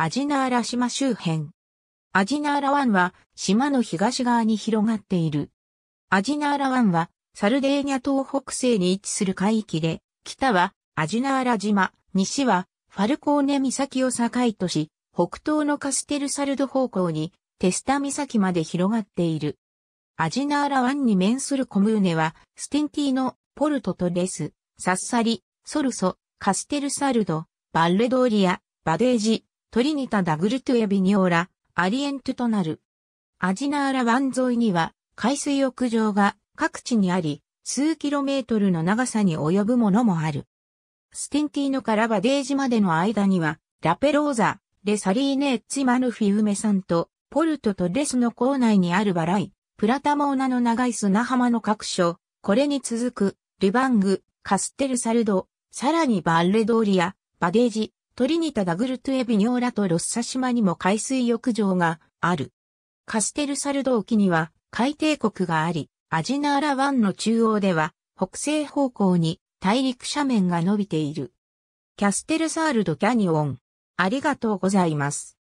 アジナーラ島周辺。アジナーラ湾は島の東側に広がっている。アジナーラ湾はサルデーニャ島北西に位置する海域で、北はアジナーラ島、西はファルコーネ岬を境とし、北東のカステルサルド方向にテスタ岬まで広がっている。アジナーラ湾に面するコムーネは、ステンティーノ、ポルトトレス、サッサリ、ソルソ、カステルサルド、バッレドーリア、バデージ、トリニタ・ダグルトゥエビニオラ、アリエントとなる。アジナーラ湾沿いには海水浴場が各地にあり、数キロメートルの長さに及ぶものもある。スティンティーノからバデージまでの間には、ラペローザ、レサリーネッチマルフィウメんと、ポルトとレスの構内にあるバライ、プラタモーナの長い砂浜の各所、これに続く、ルバング、カステルサルド、さらにバッレドーリア、バデージ、トリニタ・ダグルトエビニョーラとロッサ島にも海水浴場がある。カステルサルド沖には海底国があり、アジナーラ湾の中央では北西方向に大陸斜面が伸びている。キャステルサールドキャニオン。ありがとうございます。